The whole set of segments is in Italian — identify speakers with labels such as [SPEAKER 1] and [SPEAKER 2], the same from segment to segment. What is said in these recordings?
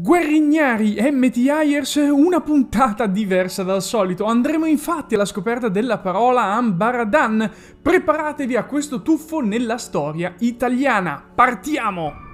[SPEAKER 1] Guerrignari MTIers, una puntata diversa dal solito. Andremo infatti alla scoperta della parola Ambaradan. Preparatevi a questo tuffo nella storia italiana. Partiamo!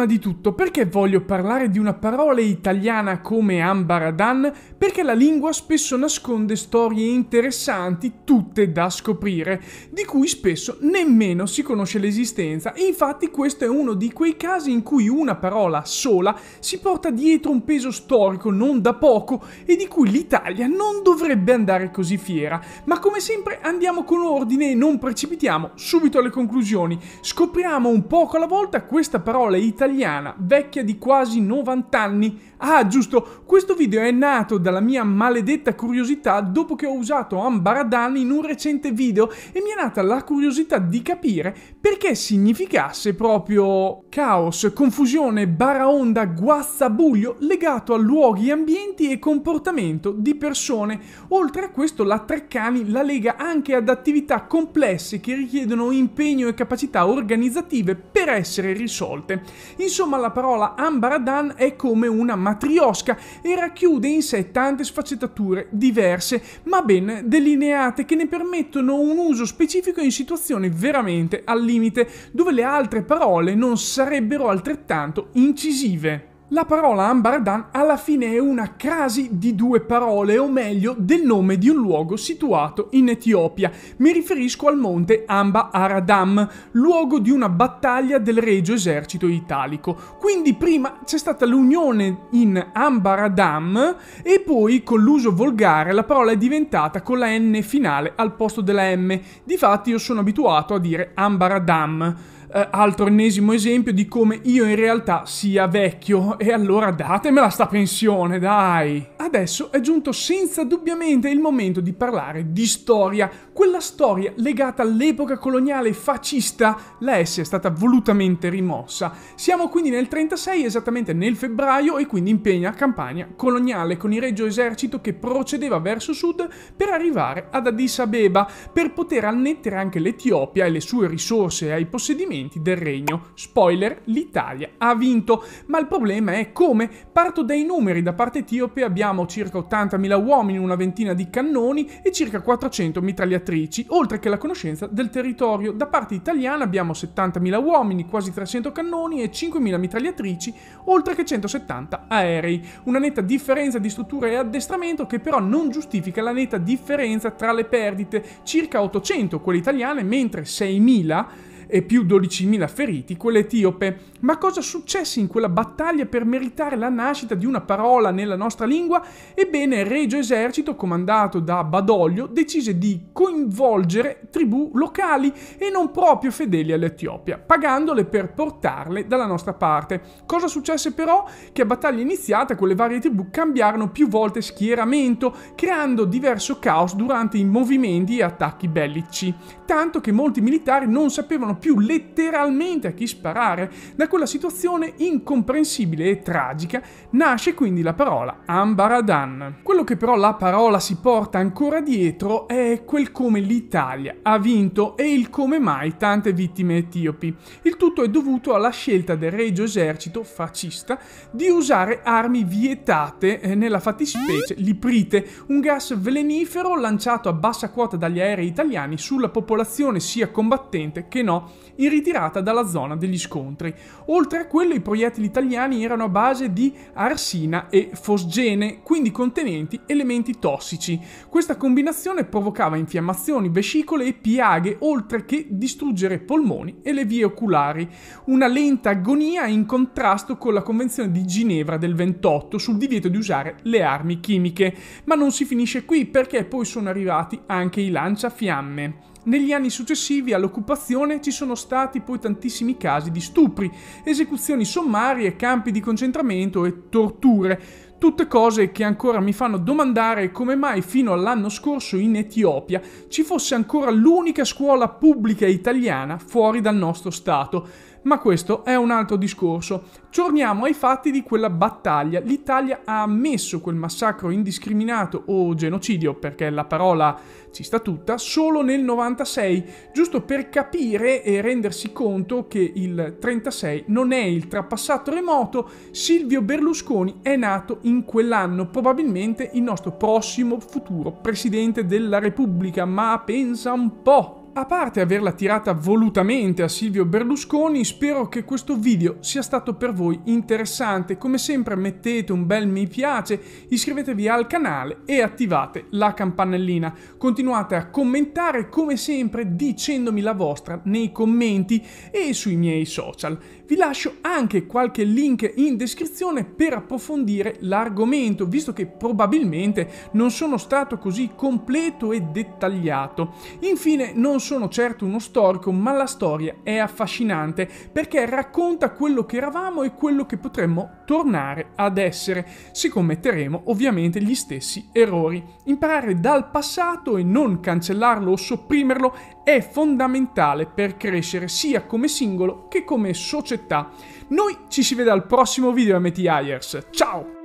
[SPEAKER 1] prima di tutto, perché voglio parlare di una parola italiana come ambaradan? Perché la lingua spesso nasconde storie interessanti, tutte da scoprire, di cui spesso nemmeno si conosce l'esistenza. infatti questo è uno di quei casi in cui una parola sola si porta dietro un peso storico non da poco e di cui l'Italia non dovrebbe andare così fiera. Ma come sempre andiamo con ordine e non precipitiamo subito alle conclusioni. Scopriamo un poco alla volta questa parola italiana italiana, vecchia di quasi 90 anni. Ah, giusto, questo video è nato dalla mia maledetta curiosità dopo che ho usato Ambaradan in un recente video e mi è nata la curiosità di capire perché significasse proprio caos, confusione, baraonda, guazzabuglio legato a luoghi, ambienti e comportamento di persone. Oltre a questo la Treccani la lega anche ad attività complesse che richiedono impegno e capacità organizzative per essere risolte. Insomma, la parola Ambaradan è come una matriosca e racchiude in sé tante sfaccettature diverse, ma ben delineate, che ne permettono un uso specifico in situazioni veramente al limite, dove le altre parole non sarebbero altrettanto incisive. La parola Ambardan alla fine è una crasi di due parole, o meglio, del nome di un luogo situato in Etiopia. Mi riferisco al monte Amba Aradam, luogo di una battaglia del regio esercito italico. Quindi prima c'è stata l'unione in Ambaradam e poi con l'uso volgare la parola è diventata con la N finale al posto della M. Difatti io sono abituato a dire Ambaradam eh, altro ennesimo esempio di come io in realtà sia vecchio e allora datemela sta pensione, dai! Adesso è giunto senza dubbiamente il momento di parlare di storia, quella storia legata all'epoca coloniale fascista, la S è stata volutamente rimossa. Siamo quindi nel 36, esattamente nel febbraio, e quindi in piena campagna coloniale con il regio esercito che procedeva verso sud per arrivare ad Addis Abeba, per poter annettere anche l'Etiopia e le sue risorse ai possedimenti componenti del regno. Spoiler, l'Italia ha vinto, ma il problema è come. Parto dai numeri, da parte etiope abbiamo circa 80.000 uomini, una ventina di cannoni e circa 400 mitragliatrici, oltre che la conoscenza del territorio. Da parte italiana abbiamo 70.000 uomini, quasi 300 cannoni e 5.000 mitragliatrici, oltre che 170 aerei. Una netta differenza di struttura e addestramento che però non giustifica la netta differenza tra le perdite, circa 800 quelle italiane, mentre 6.000 e più 12.000 feriti, quell'etiope. Ma cosa successe in quella battaglia per meritare la nascita di una parola nella nostra lingua? Ebbene, il regio esercito, comandato da Badoglio, decise di coinvolgere tribù locali e non proprio fedeli all'Etiopia, pagandole per portarle dalla nostra parte. Cosa successe però? Che a battaglia iniziata quelle varie tribù cambiarono più volte schieramento, creando diverso caos durante i movimenti e attacchi bellici, tanto che molti militari non sapevano più letteralmente a chi sparare. Da quella situazione incomprensibile e tragica nasce quindi la parola Ambaradan. Quello che però la parola si porta ancora dietro è quel come l'Italia ha vinto e il come mai tante vittime etiopi. Il tutto è dovuto alla scelta del regio esercito fascista di usare armi vietate, eh, nella fattispecie l'iprite, un gas velenifero lanciato a bassa quota dagli aerei italiani sulla popolazione sia combattente che no in ritirata dalla zona degli scontri. Oltre a quello i proiettili italiani erano a base di arsina e fosgene, quindi contenenti elementi tossici. Questa combinazione provocava infiammazioni, vescicole e piaghe, oltre che distruggere polmoni e le vie oculari. Una lenta agonia in contrasto con la Convenzione di Ginevra del 28 sul divieto di usare le armi chimiche. Ma non si finisce qui perché poi sono arrivati anche i lanciafiamme. Negli anni successivi all'occupazione ci sono stati poi tantissimi casi di stupri, esecuzioni sommarie, campi di concentramento e torture, tutte cose che ancora mi fanno domandare come mai fino all'anno scorso in Etiopia ci fosse ancora l'unica scuola pubblica italiana fuori dal nostro Stato. Ma questo è un altro discorso. Torniamo ai fatti di quella battaglia. L'Italia ha ammesso quel massacro indiscriminato o genocidio, perché la parola ci sta tutta, solo nel 96, giusto per capire e rendersi conto che il 36 non è il trapassato remoto, Silvio Berlusconi è nato in quell'anno, probabilmente il nostro prossimo futuro presidente della Repubblica, ma pensa un po'. A parte averla tirata volutamente a Silvio Berlusconi, spero che questo video sia stato per voi interessante. Come sempre mettete un bel mi piace, iscrivetevi al canale e attivate la campanellina. Continuate a commentare come sempre dicendomi la vostra nei commenti e sui miei social. Vi lascio anche qualche link in descrizione per approfondire l'argomento, visto che probabilmente non sono stato così completo e dettagliato. Infine non sono sono certo uno storico, ma la storia è affascinante perché racconta quello che eravamo e quello che potremmo tornare ad essere, se commetteremo ovviamente gli stessi errori. Imparare dal passato e non cancellarlo o sopprimerlo è fondamentale per crescere sia come singolo che come società. Noi ci si vede al prossimo video MT Hires. Ciao!